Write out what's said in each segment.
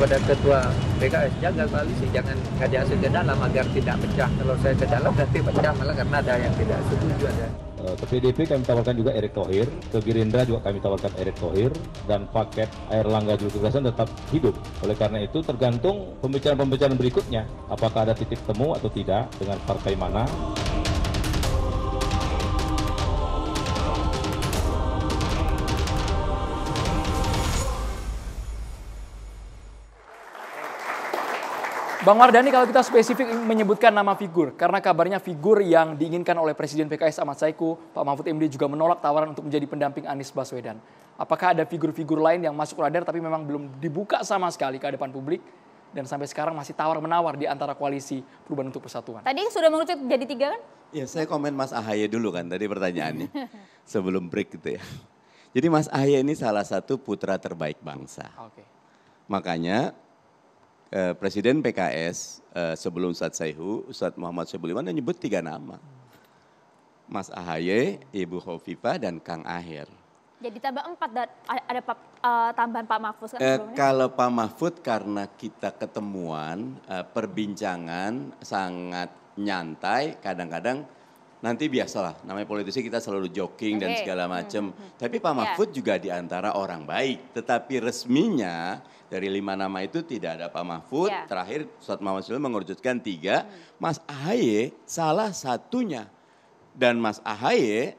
kepada ketua PKS jaga koalisi jangan kaji hasil ke dalam agar tidak pecah kalau saya ke dalam nanti pecah malah karena ada yang tidak setuju ada eh, ke PDP kami tawarkan juga Erick Thohir, ke Gerindra juga kami tawarkan Erick Thohir, dan paket air langga kebijakan tetap hidup. Oleh karena itu tergantung pembicaraan-pembicaraan berikutnya, apakah ada titik temu atau tidak dengan partai mana. Bang Wardani, kalau kita spesifik menyebutkan nama figur karena kabarnya figur yang diinginkan oleh Presiden PKS Ahmad Saiku, Pak Mahfud MD juga menolak tawaran untuk menjadi pendamping Anies Baswedan. Apakah ada figur-figur lain yang masuk radar tapi memang belum dibuka sama sekali ke depan publik? dan sampai sekarang masih tawar-menawar di antara koalisi Perubahan untuk Persatuan. Tadi sudah mengerucut jadi tiga kan? Ya saya komen Mas Ahaye dulu kan tadi pertanyaannya sebelum break gitu ya. Jadi Mas Ahaye ini salah satu putra terbaik bangsa. Okay. Makanya eh, Presiden PKS eh, sebelum Ustadz Saihu, Ustadz Muhammad Soebul Iman menyebut tiga nama. Mas Ahaye, Ibu Hovifa, dan Kang Aher. Jadi tambah empat dan ada uh, tambahan Pak Mahfud kan eh, Kalau Pak Mahfud karena kita ketemuan, uh, perbincangan sangat nyantai, kadang-kadang nanti biasalah namanya politisi kita selalu joking okay. dan segala hmm, macam. Hmm, hmm. Tapi Pak ya. Mahfud yeah. juga diantara orang baik. Tetapi resminya dari lima nama itu tidak ada Pak Mahfud. Yeah. Terakhir Ustadz Muhammad Sulaiman mengerucutkan tiga. Hmm. Mas Ahaye salah satunya. Dan Mas Ahaye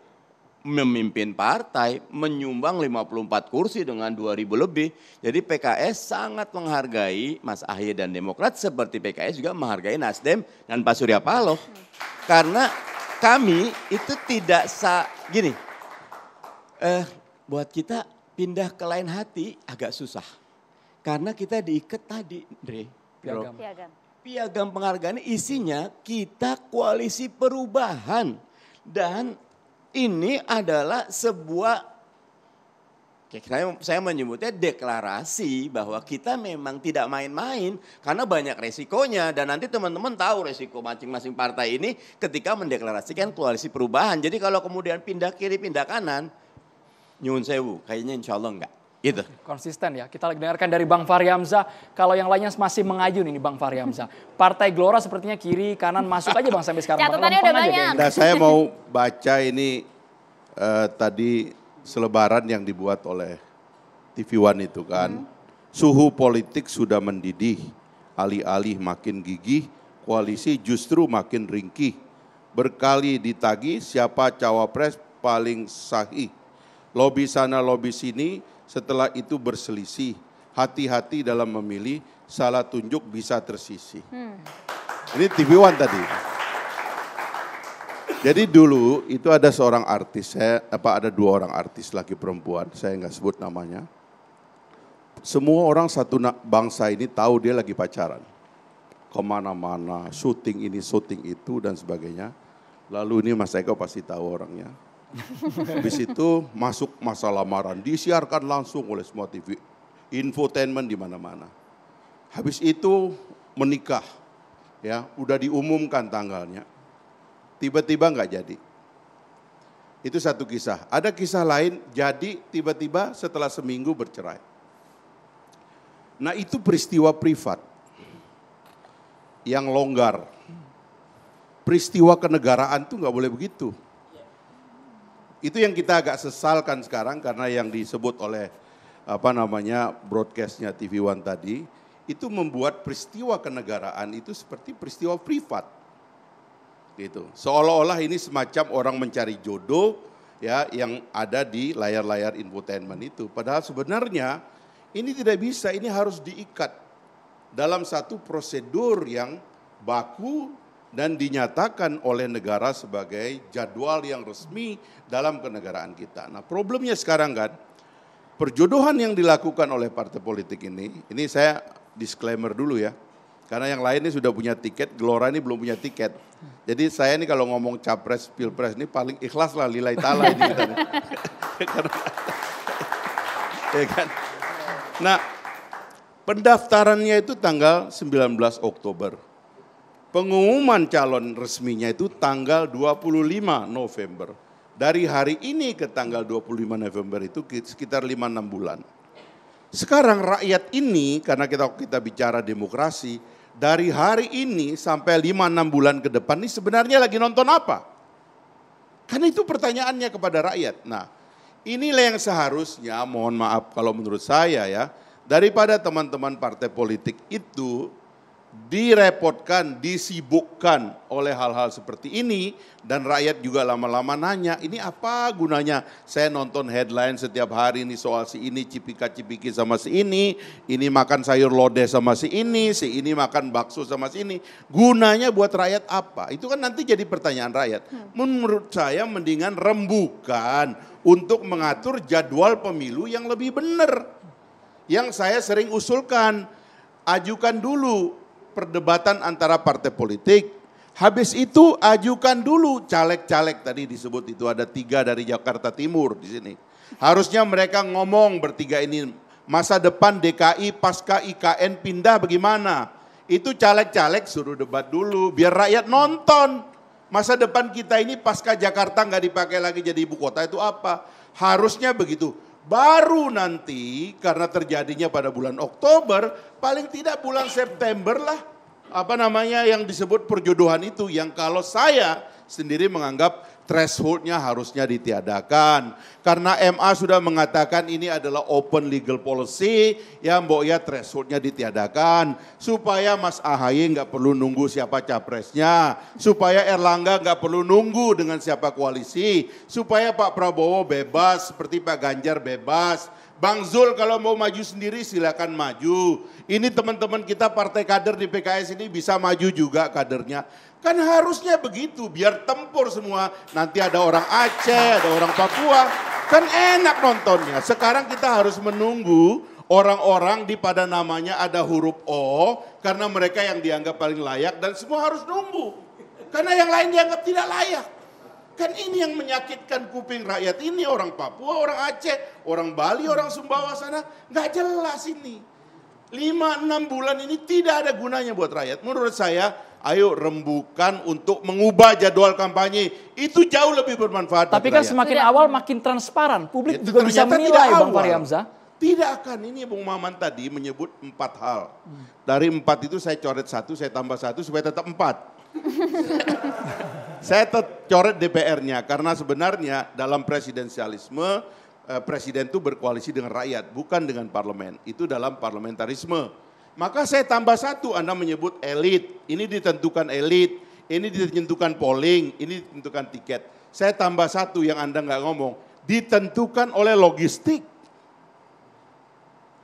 memimpin partai menyumbang 54 kursi dengan 2000 lebih. Jadi PKS sangat menghargai Mas Ahaye dan Demokrat seperti PKS juga menghargai Nasdem dan Pak Surya Paloh. Hmm. Karena kami itu tidak sa gini. Eh, buat kita pindah ke lain hati agak susah. Karena kita diikat tadi, Dre. Piagam. Piagam. Piagam penghargaan isinya kita koalisi perubahan. Dan ini adalah sebuah saya, saya menyebutnya deklarasi bahwa kita memang tidak main-main karena banyak resikonya dan nanti teman-teman tahu resiko masing-masing partai ini ketika mendeklarasikan koalisi perubahan. Jadi kalau kemudian pindah kiri pindah kanan, nyun sewu, kayaknya insya Allah enggak. Itu Konsisten ya. Kita dengarkan dari Bang Fahri Hamzah. Kalau yang lainnya masih mengayun ini Bang Fahri Hamzah. Partai Gelora sepertinya kiri kanan masuk aja Bang sampai sekarang. Catatannya udah banyak. Nah, saya mau baca ini uh, tadi selebaran yang dibuat oleh TV One itu kan. Hmm. Suhu politik sudah mendidih, alih-alih makin gigih, koalisi justru makin ringkih. Berkali ditagi siapa cawapres paling sahih. Lobi sana lobi sini setelah itu berselisih. Hati-hati dalam memilih, salah tunjuk bisa tersisih. Hmm. Ini TV One tadi. Jadi dulu itu ada seorang artis, saya apa ada dua orang artis laki perempuan, saya nggak sebut namanya. Semua orang satu bangsa ini tahu dia lagi pacaran, kemana-mana, syuting ini, syuting itu dan sebagainya. Lalu ini Mas Eko pasti tahu orangnya. Habis itu masuk masa lamaran, disiarkan langsung oleh semua TV, infotainment di mana-mana. Habis itu menikah, ya udah diumumkan tanggalnya tiba-tiba nggak jadi. Itu satu kisah. Ada kisah lain, jadi tiba-tiba setelah seminggu bercerai. Nah itu peristiwa privat yang longgar. Peristiwa kenegaraan tuh nggak boleh begitu. Itu yang kita agak sesalkan sekarang karena yang disebut oleh apa namanya broadcastnya TV One tadi itu membuat peristiwa kenegaraan itu seperti peristiwa privat gitu. Seolah-olah ini semacam orang mencari jodoh ya yang ada di layar-layar infotainment itu. Padahal sebenarnya ini tidak bisa, ini harus diikat dalam satu prosedur yang baku dan dinyatakan oleh negara sebagai jadwal yang resmi dalam kenegaraan kita. Nah, problemnya sekarang kan perjodohan yang dilakukan oleh partai politik ini, ini saya disclaimer dulu ya karena yang lain ini sudah punya tiket, Gelora ini belum punya tiket. Jadi saya ini kalau ngomong capres pilpres ini paling ikhlas lah lilai tala ini kita. Nih. ya kan? Nah, pendaftarannya itu tanggal 19 Oktober. Pengumuman calon resminya itu tanggal 25 November. Dari hari ini ke tanggal 25 November itu sekitar 5-6 bulan. Sekarang rakyat ini karena kita kita bicara demokrasi, dari hari ini sampai 5-6 bulan ke depan ini sebenarnya lagi nonton apa? Karena itu pertanyaannya kepada rakyat. Nah, inilah yang seharusnya mohon maaf kalau menurut saya ya, daripada teman-teman partai politik itu direpotkan, disibukkan oleh hal-hal seperti ini dan rakyat juga lama-lama nanya, ini apa gunanya? Saya nonton headline setiap hari ini soal si ini cipika-cipiki sama si ini, ini makan sayur lodeh sama si ini, si ini makan bakso sama si ini. Gunanya buat rakyat apa? Itu kan nanti jadi pertanyaan rakyat. Hmm. Menurut saya mendingan rembukan untuk mengatur jadwal pemilu yang lebih benar. Yang saya sering usulkan, ajukan dulu perdebatan antara partai politik. Habis itu ajukan dulu caleg-caleg tadi disebut itu ada tiga dari Jakarta Timur di sini. Harusnya mereka ngomong bertiga ini masa depan DKI pasca IKN pindah bagaimana? Itu caleg-caleg suruh debat dulu biar rakyat nonton. Masa depan kita ini pasca Jakarta nggak dipakai lagi jadi ibu kota itu apa? Harusnya begitu. Baru nanti karena terjadinya pada bulan Oktober, paling tidak bulan September lah apa namanya yang disebut perjodohan itu yang kalau saya sendiri menganggap thresholdnya harusnya ditiadakan. Karena MA sudah mengatakan ini adalah open legal policy, ya mbok ya thresholdnya ditiadakan. Supaya Mas Ahaye nggak perlu nunggu siapa capresnya, supaya Erlangga nggak perlu nunggu dengan siapa koalisi, supaya Pak Prabowo bebas seperti Pak Ganjar bebas, Bang Zul kalau mau maju sendiri silakan maju. Ini teman-teman kita partai kader di PKS ini bisa maju juga kadernya. Kan harusnya begitu biar tempur semua. Nanti ada orang Aceh, ada orang Papua. Kan enak nontonnya. Sekarang kita harus menunggu orang-orang di pada namanya ada huruf O. Karena mereka yang dianggap paling layak dan semua harus nunggu. Karena yang lain dianggap tidak layak. Kan ini yang menyakitkan kuping rakyat ini orang Papua, orang Aceh, orang Bali, orang Sumbawa sana nggak jelas ini. 5 6 bulan ini tidak ada gunanya buat rakyat. Menurut saya, ayo rembukan untuk mengubah jadwal kampanye. Itu jauh lebih bermanfaat. Tapi kan rakyat. semakin awal makin transparan, publik ya, juga bisa menilai Bang Fahri Hamzah. Tidak akan ini Bung Maman tadi menyebut empat hal. Hmm. Dari empat itu saya coret satu, saya tambah satu supaya tetap empat. Saya tercoret DPR-nya karena sebenarnya dalam presidensialisme eh, presiden itu berkoalisi dengan rakyat bukan dengan parlemen. Itu dalam parlementarisme Maka saya tambah satu Anda menyebut elit. Ini ditentukan elit, ini ditentukan polling, ini ditentukan tiket. Saya tambah satu yang Anda nggak ngomong. Ditentukan oleh logistik.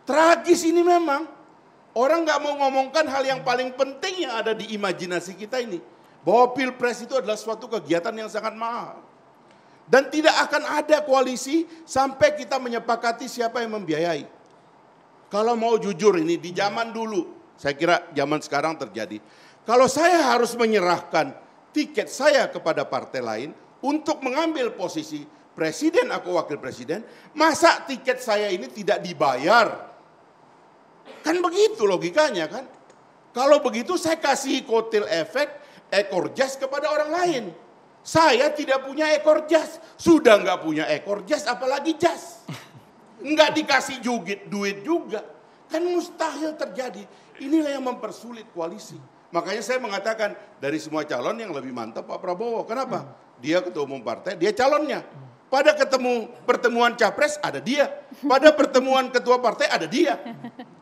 Tragis ini memang. Orang nggak mau ngomongkan hal yang paling penting yang ada di imajinasi kita ini. Bahwa pilpres itu adalah suatu kegiatan yang sangat mahal. Dan tidak akan ada koalisi sampai kita menyepakati siapa yang membiayai. Kalau mau jujur ini di zaman dulu, saya kira zaman sekarang terjadi. Kalau saya harus menyerahkan tiket saya kepada partai lain untuk mengambil posisi presiden atau wakil presiden, masa tiket saya ini tidak dibayar Kan begitu logikanya kan. Kalau begitu saya kasih kotil efek ekor jas kepada orang lain. Saya tidak punya ekor jas. Sudah nggak punya ekor jas apalagi jas. Nggak dikasih jugit duit juga. Kan mustahil terjadi. Inilah yang mempersulit koalisi. Makanya saya mengatakan dari semua calon yang lebih mantap Pak Prabowo. Kenapa? Dia ketua umum partai, dia calonnya. Pada ketemu pertemuan capres ada dia. Pada pertemuan ketua partai ada dia.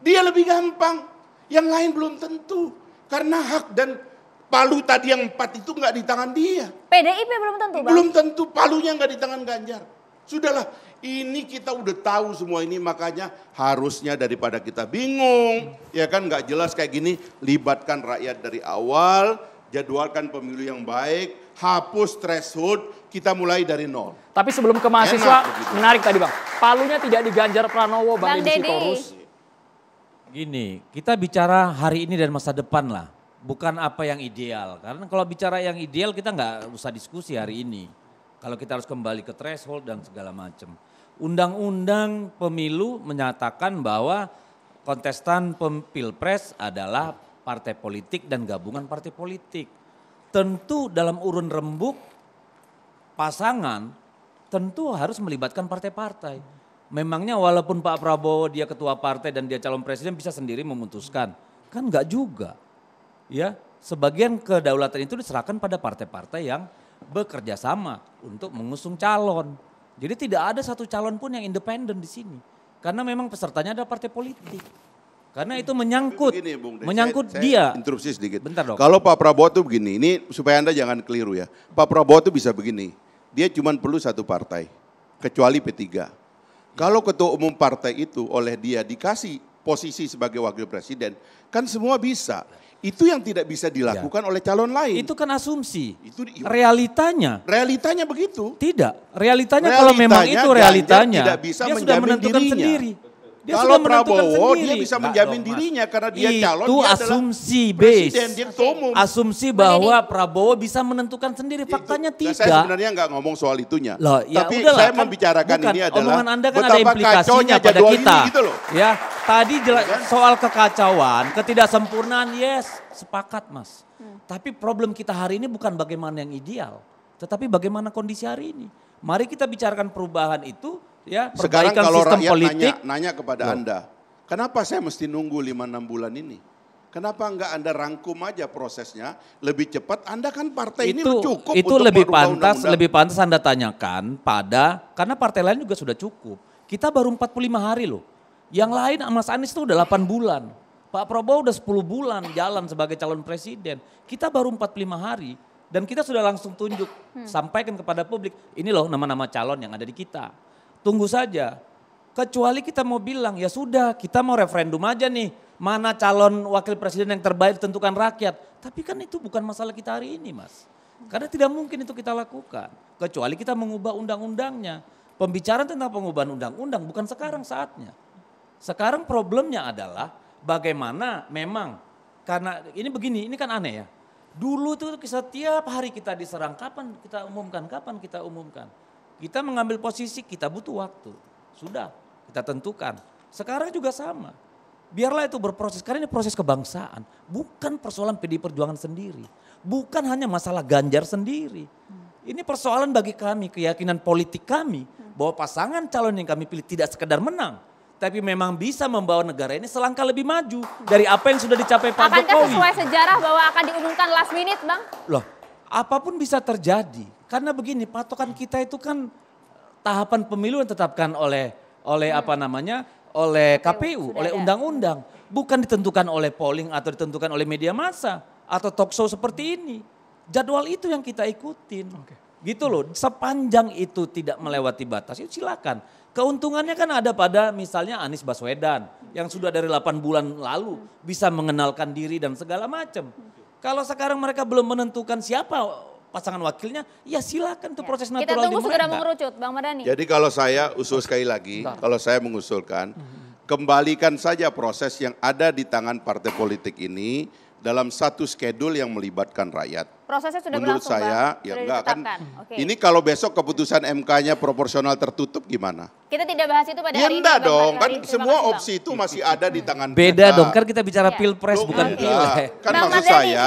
Dia lebih gampang. Yang lain belum tentu. Karena hak dan palu tadi yang empat itu nggak di tangan dia. PDIP belum tentu bang. Belum tentu palunya nggak di tangan Ganjar. Sudahlah, ini kita udah tahu semua ini makanya harusnya daripada kita bingung, ya kan nggak jelas kayak gini, libatkan rakyat dari awal, jadwalkan pemilu yang baik, hapus threshold, kita mulai dari nol. Tapi sebelum ke mahasiswa, Enak, menarik tadi Bang. Palunya tidak diganjar Pranowo, Bang, Bang Deddy Sitorus. Gini, kita bicara hari ini dan masa depan lah. Bukan apa yang ideal. Karena kalau bicara yang ideal kita nggak usah diskusi hari ini. Kalau kita harus kembali ke threshold dan segala macam. Undang-undang pemilu menyatakan bahwa kontestan pilpres adalah partai politik dan gabungan partai politik tentu dalam urun rembuk pasangan tentu harus melibatkan partai-partai. Memangnya walaupun Pak Prabowo dia ketua partai dan dia calon presiden bisa sendiri memutuskan. Kan enggak juga. Ya, sebagian kedaulatan itu diserahkan pada partai-partai yang bekerja sama untuk mengusung calon. Jadi tidak ada satu calon pun yang independen di sini. Karena memang pesertanya ada partai politik. Karena itu menyangkut, begini, Bung menyangkut saya, dia. Saya interupsi sedikit. Bentar dong. Kalau Pak Prabowo tuh begini, ini supaya Anda jangan keliru ya. Pak Prabowo tuh bisa begini, dia cuma perlu satu partai, kecuali P3. Iya. Kalau ketua umum partai itu oleh dia dikasih posisi sebagai wakil presiden, kan semua bisa. Itu yang tidak bisa iya. dilakukan ya. oleh calon lain. Itu kan asumsi. Itu realitanya. Realitanya begitu. Tidak. Realitanya, realitanya kalau memang itu realitanya. Tidak bisa dia sudah menentukan dirinya. sendiri. Dia Kalau sudah Prabowo sendiri. dia bisa menjamin dong, dirinya karena dia itu calon dia asumsi base. Asumsi bahwa Prabowo bisa menentukan sendiri faktanya itu, nah, tidak. Saya sebenarnya nggak ngomong soal itunya. Loh, ya Tapi udahlah, saya kan, membicarakan bukan, ini adalah omongan Anda kan ada implikasinya pada kita. Gitu loh. Ya, tadi jelas iya kan? soal kekacauan, ketidaksempurnaan yes, sepakat Mas. Hmm. Tapi problem kita hari ini bukan bagaimana yang ideal, tetapi bagaimana kondisi hari ini. Mari kita bicarakan perubahan itu ya perbaikan Sekarang kalau rakyat politik. Nanya, nanya kepada loh. Anda, kenapa saya mesti nunggu 5-6 bulan ini? Kenapa enggak Anda rangkum aja prosesnya lebih cepat? Anda kan partai itu, ini cukup itu untuk lebih pantas undang-undang. lebih pantas Anda tanyakan pada karena partai lain juga sudah cukup. Kita baru 45 hari loh. Yang lain Mas Anies itu udah 8 bulan. Pak Prabowo udah 10 bulan jalan sebagai calon presiden. Kita baru 45 hari dan kita sudah langsung tunjuk hmm. sampaikan kepada publik ini loh nama-nama calon yang ada di kita. Tunggu saja. Kecuali kita mau bilang, ya sudah kita mau referendum aja nih. Mana calon wakil presiden yang terbaik tentukan rakyat. Tapi kan itu bukan masalah kita hari ini mas. Karena tidak mungkin itu kita lakukan. Kecuali kita mengubah undang-undangnya. Pembicaraan tentang pengubahan undang-undang bukan sekarang saatnya. Sekarang problemnya adalah bagaimana memang karena ini begini, ini kan aneh ya. Dulu itu setiap hari kita diserang, kapan kita umumkan, kapan kita umumkan. Kita mengambil posisi kita butuh waktu. Sudah, kita tentukan. Sekarang juga sama. Biarlah itu berproses. Karena ini proses kebangsaan. Bukan persoalan pd Perjuangan sendiri. Bukan hanya masalah Ganjar sendiri. Hmm. Ini persoalan bagi kami, keyakinan politik kami hmm. bahwa pasangan calon yang kami pilih tidak sekedar menang, tapi memang bisa membawa negara ini selangkah lebih maju hmm. dari apa yang sudah dicapai Pak Jokowi. Akankah sesuai sejarah bahwa akan diumumkan last minute, Bang? Loh, apapun bisa terjadi. Karena begini, patokan kita itu kan tahapan pemilu yang ditetapkan oleh oleh apa hmm. namanya? oleh KPU, KPU oleh undang-undang, bukan ditentukan oleh polling atau ditentukan oleh media massa atau talk show seperti ini. Jadwal itu yang kita ikutin. Okay. Gitu loh, sepanjang itu tidak melewati batas, itu ya silakan. Keuntungannya kan ada pada misalnya Anies Baswedan yang sudah dari 8 bulan lalu hmm. bisa mengenalkan diri dan segala macam. Hmm. Kalau sekarang mereka belum menentukan siapa pasangan wakilnya, ya silakan itu ya. natural Kita tunggu segera mengerucut, Bang Madani. Jadi kalau saya usul sekali lagi, Bentar. kalau saya mengusulkan, mhm. kembalikan saja proses yang ada di tangan partai politik ini dalam satu skedul yang melibatkan rakyat. Prosesnya sudah Menurut berlangsung, saya, Bang. ya sudah enggak kan. Okay. Ini kalau besok keputusan MK-nya proporsional tertutup gimana? Kita tidak bahas itu pada ya, hari ini. Enggak dong, kan Terima semua kasih, opsi itu masih ada di tangan Beda kita. Beda dong, kan kita bicara iya. pilpres oh, bukan iya. pilek. Iya, kan bang maksud Mas saya,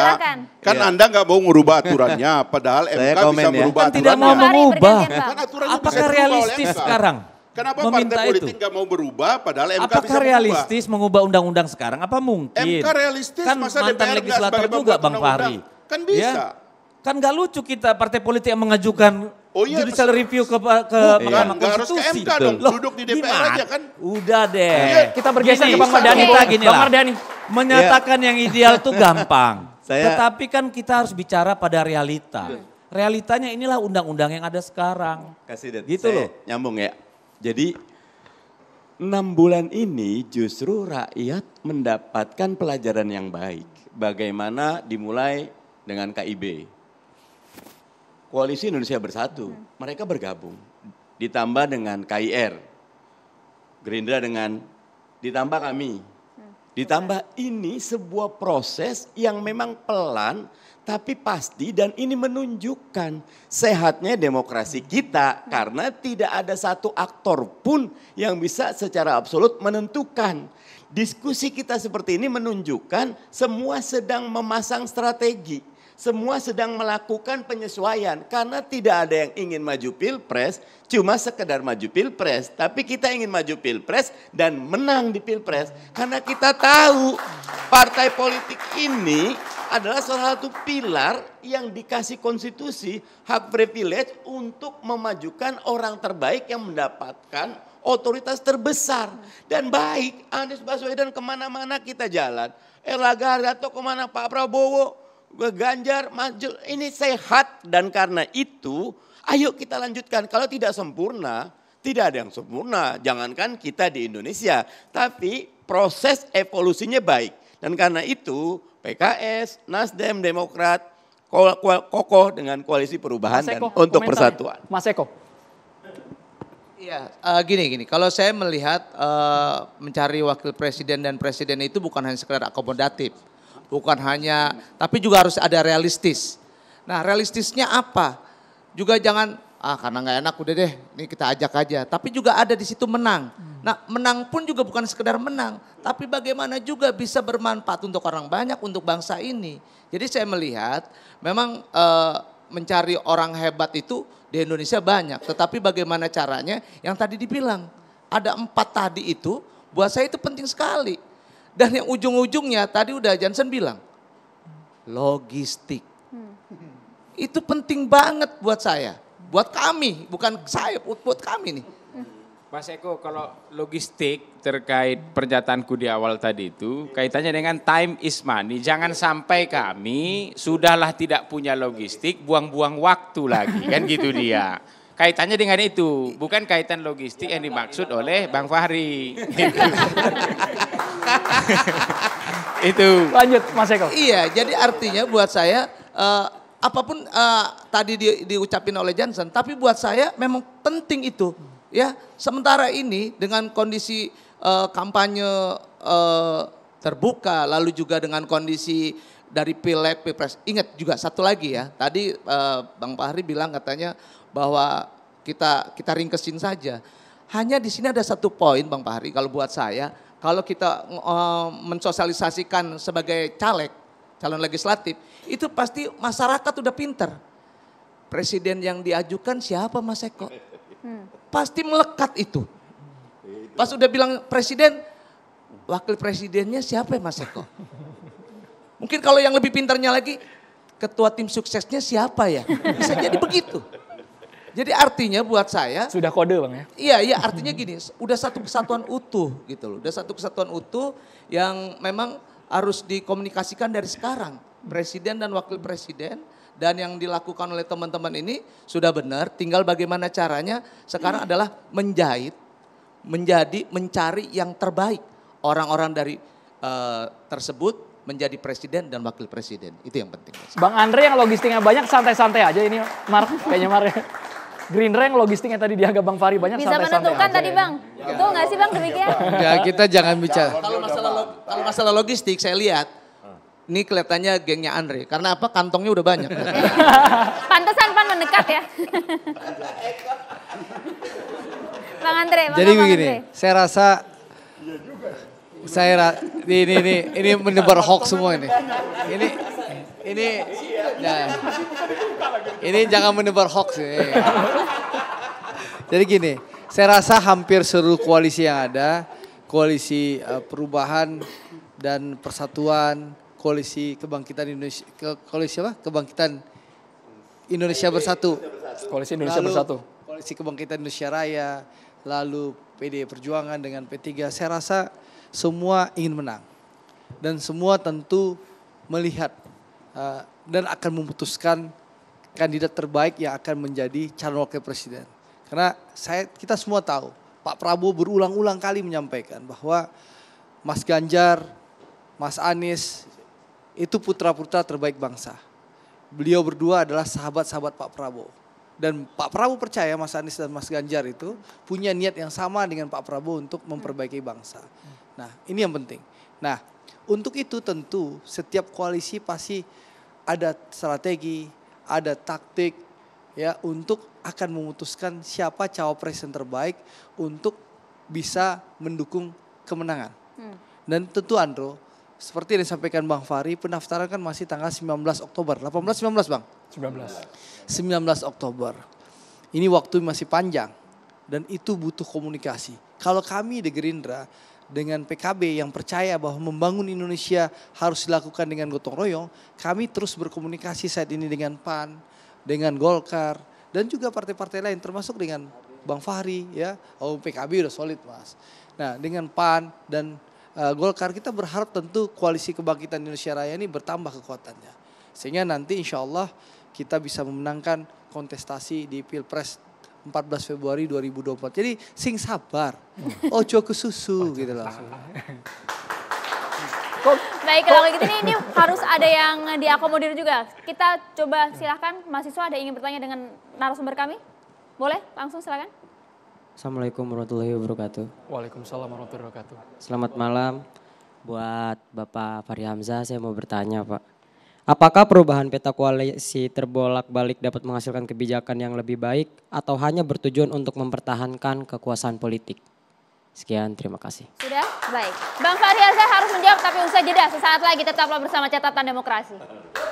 kan Anda enggak mau merubah aturannya, padahal MK bisa ya. merubah kan aturannya. Tidak mau mengubah. Kan Apakah realistis sekarang? Kenapa meminta partai politik nggak mau berubah padahal MK Apakah bisa realistis mengubah undang-undang sekarang? Apa mungkin? MK realistis kan masa mantan DPR legislator juga Bang Fahri. Kan ya? bisa. Ya? Kan nggak lucu kita partai politik yang mengajukan Oh iya, judicial review ke ke oh, Mahkamah iya. Konstitusi. Harus ke MK dong, Loh, duduk di DPR Dimana? aja kan. Udah deh. Iya. Kita bergeser gini, ke Bang Mardani Kita gini Bang Mardhani. Menyatakan yang ideal tuh gampang. Tetapi kan kita harus bicara pada realita. Iya. Realitanya inilah undang-undang yang ada sekarang. Kasih deh. Gitu Saya loh. Nyambung ya. Jadi enam bulan ini justru rakyat mendapatkan pelajaran yang baik. Bagaimana dimulai dengan KIB. Koalisi Indonesia Bersatu, hmm. mereka bergabung. Ditambah dengan KIR, Gerindra dengan, ditambah kami, Ditambah ini sebuah proses yang memang pelan tapi pasti dan ini menunjukkan sehatnya demokrasi kita karena tidak ada satu aktor pun yang bisa secara absolut menentukan. Diskusi kita seperti ini menunjukkan semua sedang memasang strategi semua sedang melakukan penyesuaian karena tidak ada yang ingin maju pilpres, cuma sekedar maju pilpres. Tapi kita ingin maju pilpres dan menang di pilpres karena kita tahu partai politik ini adalah salah satu pilar yang dikasih konstitusi hak privilege untuk memajukan orang terbaik yang mendapatkan otoritas terbesar dan baik Anies Baswedan kemana-mana kita jalan Erlangga Hartarto kemana Pak Prabowo Ganjar maju ini sehat dan karena itu ayo kita lanjutkan. Kalau tidak sempurna, tidak ada yang sempurna. Jangankan kita di Indonesia, tapi proses evolusinya baik. Dan karena itu PKS, Nasdem, Demokrat kokoh dengan koalisi perubahan Mas Eko, dan untuk persatuan. Mas Eko. Iya, uh, gini gini. Kalau saya melihat uh, mencari wakil presiden dan presiden itu bukan hanya sekedar akomodatif bukan hanya tapi juga harus ada realistis. Nah, realistisnya apa? Juga jangan ah karena nggak enak udah deh, ini kita ajak aja. Tapi juga ada di situ menang. Hmm. Nah, menang pun juga bukan sekedar menang, tapi bagaimana juga bisa bermanfaat untuk orang banyak, untuk bangsa ini. Jadi saya melihat memang e, mencari orang hebat itu di Indonesia banyak, tetapi bagaimana caranya? Yang tadi dibilang ada empat tadi itu, buat saya itu penting sekali dan yang ujung-ujungnya tadi udah Johnson bilang, logistik. Hmm. Itu penting banget buat saya, buat kami, bukan saya, buat kami nih. Mas Eko, kalau logistik terkait pernyataanku di awal tadi itu kaitannya dengan time is money. Jangan sampai kami sudahlah tidak punya logistik, buang-buang waktu lagi, kan gitu dia. Kaitannya dengan itu, bukan kaitan logistik yang dimaksud oleh Bang Fahri. itu. Lanjut Mas Eko. Iya, jadi artinya buat saya uh, apapun uh, tadi di, diucapin oleh jansen tapi buat saya memang penting itu. Ya, sementara ini dengan kondisi uh, kampanye uh, terbuka, lalu juga dengan kondisi dari pileg, pilpres. Ingat juga satu lagi ya, tadi uh, Bang Fahri bilang katanya bahwa kita kita ringkesin saja. Hanya di sini ada satu poin Bang Fahri kalau buat saya kalau kita uh, mensosialisasikan sebagai caleg, calon legislatif, itu pasti masyarakat sudah pinter. Presiden yang diajukan siapa Mas Eko? Hmm. Pasti melekat itu. Pas udah bilang presiden, wakil presidennya siapa ya Mas Eko? Mungkin kalau yang lebih pintarnya lagi, ketua tim suksesnya siapa ya? Bisa jadi begitu. Jadi artinya buat saya sudah kode bang ya? Iya iya artinya gini, udah satu kesatuan utuh gitu loh, udah satu kesatuan utuh yang memang harus dikomunikasikan dari sekarang. Presiden dan wakil presiden dan yang dilakukan oleh teman-teman ini sudah benar. Tinggal bagaimana caranya sekarang adalah menjahit, menjadi mencari yang terbaik orang-orang dari uh, tersebut menjadi presiden dan wakil presiden. Itu yang penting. Bang Andre yang logistiknya banyak santai-santai aja ini, Mark. Kayaknya Mark. Ya green rank logistiknya tadi dianggap Bang Fari banyak Bisa menentukan tadi Bang. Ya. Betul nggak sih Bang demikian? Ya kita jangan bicara. Kalau masalah kalau masalah logistik saya lihat ini kelihatannya gengnya Andre. Karena apa? Kantongnya udah banyak. Pantesan Pan mendekat ya. Bang Andre, Bang Jadi begini, saya rasa iya ya. saya ini ini ini, menyebar hoax semua ini. Ini ini nah, ini jangan menebar hoax ini. Jadi gini, saya rasa hampir seluruh koalisi yang ada, koalisi uh, perubahan dan persatuan, koalisi kebangkitan Indonesia, ke, koalisi apa? Kebangkitan Indonesia Bersatu. Koalisi Indonesia lalu, Bersatu. Koalisi Kebangkitan Indonesia Raya, lalu PD Perjuangan dengan P3. Saya rasa semua ingin menang. Dan semua tentu melihat Eh, dan akan memutuskan kandidat terbaik yang akan menjadi calon wakil presiden. Karena saya kita semua tahu Pak Prabowo berulang-ulang kali menyampaikan bahwa Mas Ganjar, Mas Anies itu putra-putra terbaik bangsa. Beliau berdua adalah sahabat-sahabat Pak Prabowo. Dan Pak Prabowo percaya Mas Anies dan Mas Ganjar itu punya niat yang sama dengan Pak Prabowo untuk memperbaiki bangsa. Nah, ini yang penting. Nah, untuk itu tentu setiap koalisi pasti ada strategi, ada taktik ya untuk akan memutuskan siapa cawapres yang terbaik untuk bisa mendukung kemenangan. Hmm. Dan tentu Andro, seperti yang disampaikan Bang Fahri, pendaftaran kan masih tanggal 19 Oktober. 18 19, Bang? 19. 19 Oktober. Ini waktu masih panjang dan itu butuh komunikasi. Kalau kami di Gerindra dengan PKB yang percaya bahwa membangun Indonesia harus dilakukan dengan gotong royong, kami terus berkomunikasi saat ini dengan PAN, dengan Golkar, dan juga partai-partai lain termasuk dengan Bang Fahri ya. Oh PKB udah solid mas. Nah dengan PAN dan uh, Golkar kita berharap tentu koalisi kebangkitan Indonesia Raya ini bertambah kekuatannya. Sehingga nanti insya Allah kita bisa memenangkan kontestasi di Pilpres 14 Februari 2024. Jadi sing sabar, ojo ke susu gitu loh. Baik kalau gitu ini, ini harus ada yang diakomodir juga. Kita coba silahkan mahasiswa ada yang ingin bertanya dengan narasumber kami? Boleh langsung silahkan. Assalamualaikum warahmatullahi wabarakatuh. Waalaikumsalam warahmatullahi wabarakatuh. Selamat malam. Buat Bapak Fahri Hamzah saya mau bertanya Pak Apakah perubahan peta koalisi terbolak-balik dapat menghasilkan kebijakan yang lebih baik atau hanya bertujuan untuk mempertahankan kekuasaan politik? Sekian, terima kasih. Sudah? Baik. Bang Fahri saya harus menjawab tapi usah jeda. Sesaat lagi tetaplah bersama catatan demokrasi.